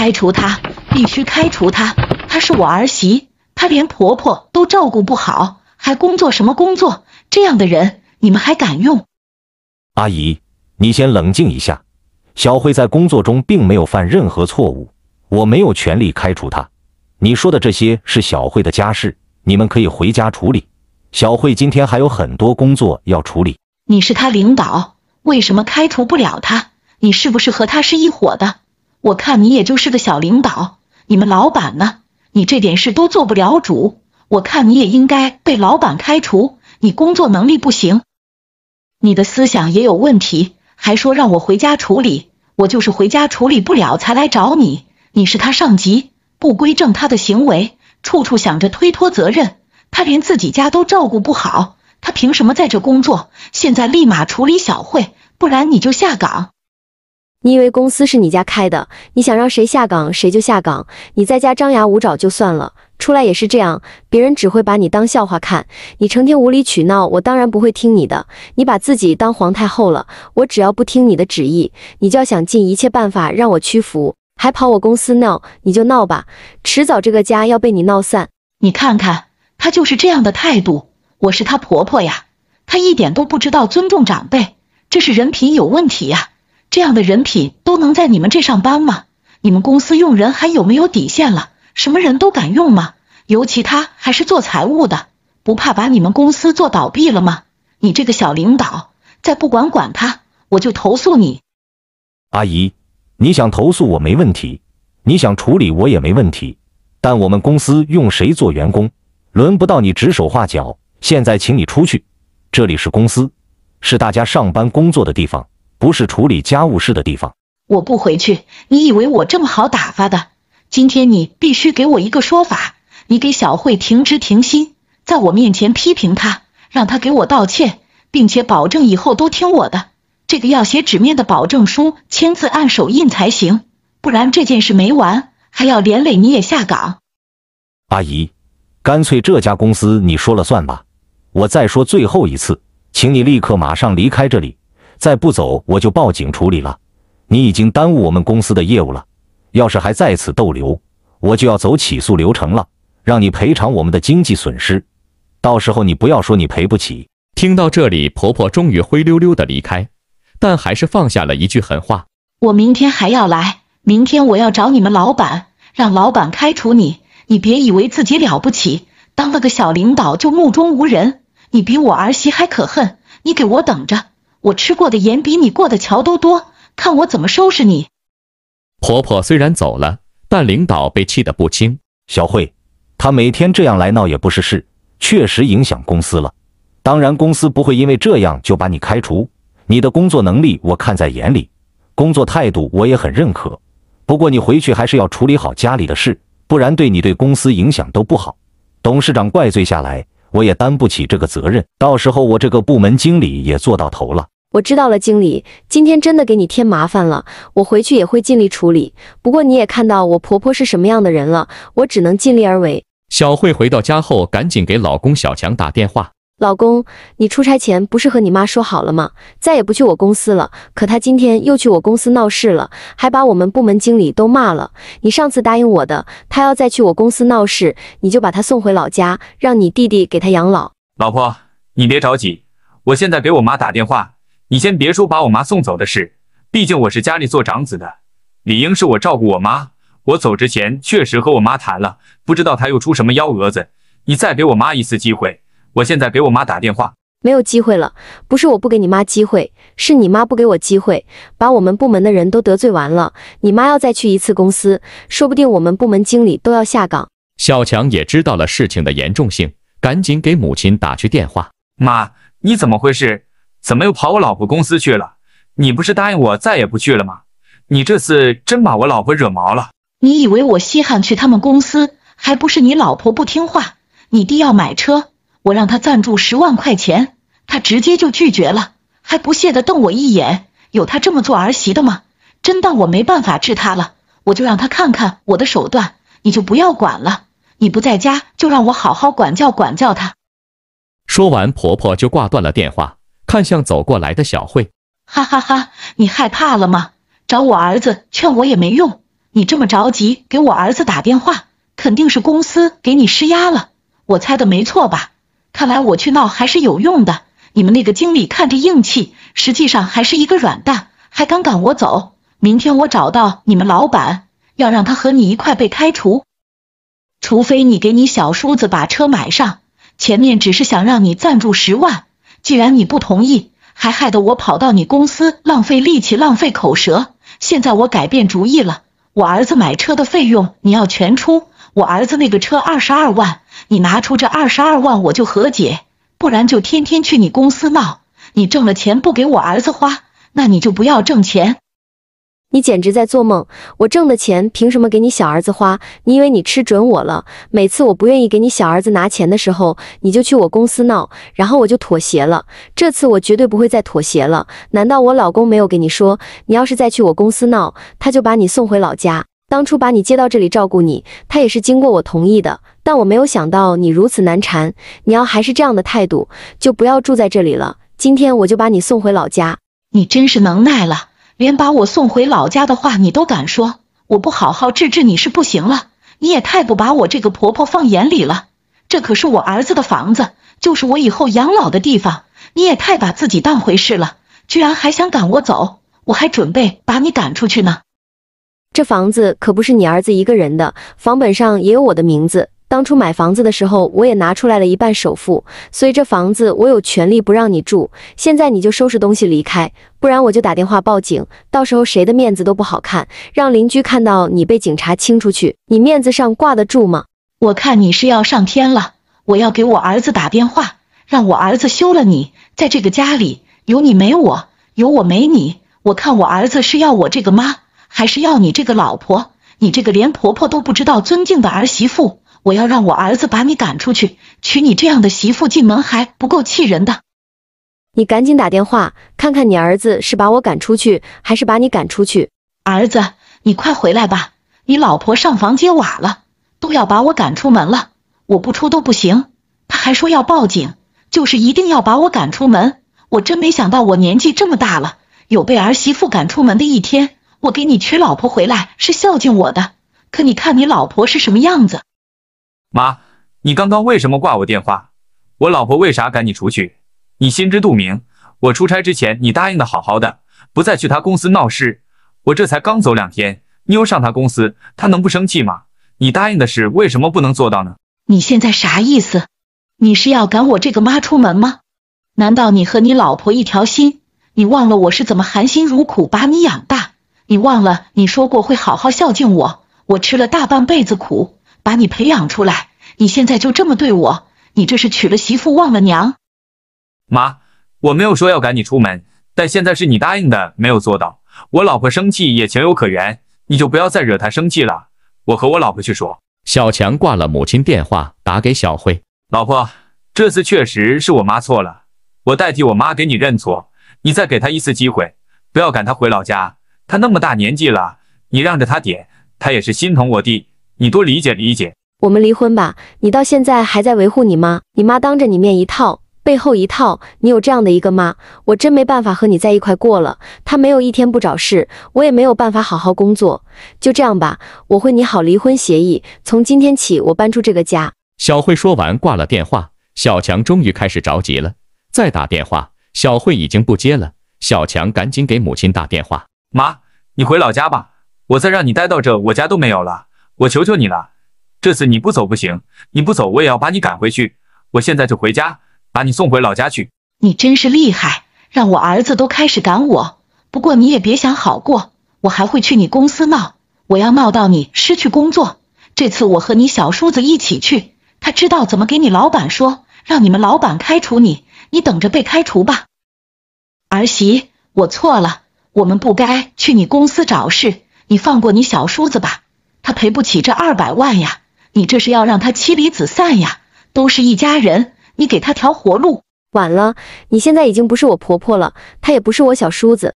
开除她，必须开除她。她是我儿媳，她连婆婆都照顾不好，还工作什么工作？这样的人你们还敢用？阿姨，你先冷静一下。小慧在工作中并没有犯任何错误，我没有权利开除她。你说的这些是小慧的家事，你们可以回家处理。小慧今天还有很多工作要处理。你是她领导，为什么开除不了她？你是不是和她是一伙的？我看你也就是个小领导，你们老板呢？你这点事都做不了主，我看你也应该被老板开除。你工作能力不行，你的思想也有问题，还说让我回家处理，我就是回家处理不了才来找你。你是他上级，不规正他的行为，处处想着推脱责任，他连自己家都照顾不好，他凭什么在这工作？现在立马处理小慧，不然你就下岗。你以为公司是你家开的？你想让谁下岗谁就下岗。你在家张牙舞爪就算了，出来也是这样，别人只会把你当笑话看。你成天无理取闹，我当然不会听你的。你把自己当皇太后了？我只要不听你的旨意，你就要想尽一切办法让我屈服，还跑我公司闹？你就闹吧，迟早这个家要被你闹散。你看看，她就是这样的态度。我是她婆婆呀，她一点都不知道尊重长辈，这是人品有问题呀。这样的人品都能在你们这上班吗？你们公司用人还有没有底线了？什么人都敢用吗？尤其他还是做财务的，不怕把你们公司做倒闭了吗？你这个小领导，再不管管他，我就投诉你。阿姨，你想投诉我没问题，你想处理我也没问题，但我们公司用谁做员工，轮不到你指手画脚。现在，请你出去，这里是公司，是大家上班工作的地方。不是处理家务事的地方，我不回去。你以为我这么好打发的？今天你必须给我一个说法。你给小慧停职停薪，在我面前批评她，让她给我道歉，并且保证以后都听我的。这个要写纸面的保证书，签字按手印才行。不然这件事没完，还要连累你也下岗。阿姨，干脆这家公司你说了算吧。我再说最后一次，请你立刻马上离开这里。再不走，我就报警处理了。你已经耽误我们公司的业务了。要是还在此逗留，我就要走起诉流程了，让你赔偿我们的经济损失。到时候你不要说你赔不起。听到这里，婆婆终于灰溜溜的离开，但还是放下了一句狠话：我明天还要来，明天我要找你们老板，让老板开除你。你别以为自己了不起，当了个小领导就目中无人。你比我儿媳还可恨，你给我等着。我吃过的盐比你过的桥都多，看我怎么收拾你！婆婆虽然走了，但领导被气得不轻。小慧，她每天这样来闹也不是事，确实影响公司了。当然，公司不会因为这样就把你开除。你的工作能力我看在眼里，工作态度我也很认可。不过你回去还是要处理好家里的事，不然对你对公司影响都不好。董事长怪罪下来。我也担不起这个责任，到时候我这个部门经理也做到头了。我知道了，经理，今天真的给你添麻烦了，我回去也会尽力处理。不过你也看到我婆婆是什么样的人了，我只能尽力而为。小慧回到家后，赶紧给老公小强打电话。老公，你出差前不是和你妈说好了吗？再也不去我公司了。可她今天又去我公司闹事了，还把我们部门经理都骂了。你上次答应我的，她要再去我公司闹事，你就把她送回老家，让你弟弟给她养老。老婆，你别着急，我现在给我妈打电话。你先别说把我妈送走的事，毕竟我是家里做长子的，理应是我照顾我妈。我走之前确实和我妈谈了，不知道她又出什么幺蛾子。你再给我妈一次机会。我现在给我妈打电话，没有机会了。不是我不给你妈机会，是你妈不给我机会，把我们部门的人都得罪完了。你妈要再去一次公司，说不定我们部门经理都要下岗。小强也知道了事情的严重性，赶紧给母亲打去电话。妈，你怎么回事？怎么又跑我老婆公司去了？你不是答应我再也不去了吗？你这次真把我老婆惹毛了。你以为我稀罕去他们公司？还不是你老婆不听话。你弟要买车。我让他赞助十万块钱，他直接就拒绝了，还不屑的瞪我一眼。有他这么做儿媳的吗？真当我没办法治他了？我就让他看看我的手段。你就不要管了。你不在家，就让我好好管教管教他。说完，婆婆就挂断了电话，看向走过来的小慧。哈哈哈，你害怕了吗？找我儿子劝我也没用。你这么着急给我儿子打电话，肯定是公司给你施压了。我猜的没错吧？看来我去闹还是有用的。你们那个经理看着硬气，实际上还是一个软蛋，还敢赶我走。明天我找到你们老板，要让他和你一块被开除。除非你给你小叔子把车买上。前面只是想让你赞助十万，既然你不同意，还害得我跑到你公司浪费力气、浪费口舌。现在我改变主意了，我儿子买车的费用你要全出。我儿子那个车二十二万。你拿出这二十二万，我就和解，不然就天天去你公司闹。你挣了钱不给我儿子花，那你就不要挣钱。你简直在做梦！我挣的钱凭什么给你小儿子花？你以为你吃准我了？每次我不愿意给你小儿子拿钱的时候，你就去我公司闹，然后我就妥协了。这次我绝对不会再妥协了。难道我老公没有给你说？你要是再去我公司闹，他就把你送回老家。当初把你接到这里照顾你，他也是经过我同意的，但我没有想到你如此难缠。你要还是这样的态度，就不要住在这里了。今天我就把你送回老家。你真是能耐了，连把我送回老家的话你都敢说。我不好好治治你是不行了。你也太不把我这个婆婆放眼里了。这可是我儿子的房子，就是我以后养老的地方。你也太把自己当回事了，居然还想赶我走。我还准备把你赶出去呢。这房子可不是你儿子一个人的，房本上也有我的名字。当初买房子的时候，我也拿出来了一半首付，所以这房子我有权利不让你住。现在你就收拾东西离开，不然我就打电话报警，到时候谁的面子都不好看。让邻居看到你被警察清出去，你面子上挂得住吗？我看你是要上天了，我要给我儿子打电话，让我儿子休了你。在这个家里，有你没我，有我没你，我看我儿子是要我这个妈。还是要你这个老婆，你这个连婆婆都不知道尊敬的儿媳妇，我要让我儿子把你赶出去，娶你这样的媳妇进门还不够气人的。你赶紧打电话，看看你儿子是把我赶出去，还是把你赶出去。儿子，你快回来吧，你老婆上房揭瓦了，都要把我赶出门了，我不出都不行。他还说要报警，就是一定要把我赶出门。我真没想到，我年纪这么大了，有被儿媳妇赶出门的一天。我给你娶老婆回来是孝敬我的，可你看你老婆是什么样子？妈，你刚刚为什么挂我电话？我老婆为啥赶你出去？你心知肚明。我出差之前你答应的好好的，不再去他公司闹事。我这才刚走两天，妞上他公司，他能不生气吗？你答应的事为什么不能做到呢？你现在啥意思？你是要赶我这个妈出门吗？难道你和你老婆一条心？你忘了我是怎么含辛茹苦把你养大？你忘了，你说过会好好孝敬我。我吃了大半辈子苦，把你培养出来，你现在就这么对我，你这是娶了媳妇忘了娘。妈，我没有说要赶你出门，但现在是你答应的没有做到，我老婆生气也情有可原，你就不要再惹她生气了。我和我老婆去说。小强挂了母亲电话，打给小慧老婆，这次确实是我妈错了，我代替我妈给你认错，你再给她一次机会，不要赶她回老家。他那么大年纪了，你让着他点，他也是心疼我弟，你多理解理解。我们离婚吧！你到现在还在维护你妈，你妈当着你面一套，背后一套，你有这样的一个妈，我真没办法和你在一块过了。她没有一天不找事，我也没有办法好好工作。就这样吧，我会拟好离婚协议，从今天起我搬出这个家。小慧说完挂了电话，小强终于开始着急了。再打电话，小慧已经不接了。小强赶紧给母亲打电话。妈，你回老家吧，我再让你待到这，我家都没有了。我求求你了，这次你不走不行，你不走我也要把你赶回去。我现在就回家，把你送回老家去。你真是厉害，让我儿子都开始赶我。不过你也别想好过，我还会去你公司闹，我要闹到你失去工作。这次我和你小叔子一起去，他知道怎么给你老板说，让你们老板开除你，你等着被开除吧。儿媳，我错了。我们不该去你公司找事，你放过你小叔子吧，他赔不起这二百万呀！你这是要让他妻离子散呀？都是一家人，你给他条活路。晚了，你现在已经不是我婆婆了，他也不是我小叔子。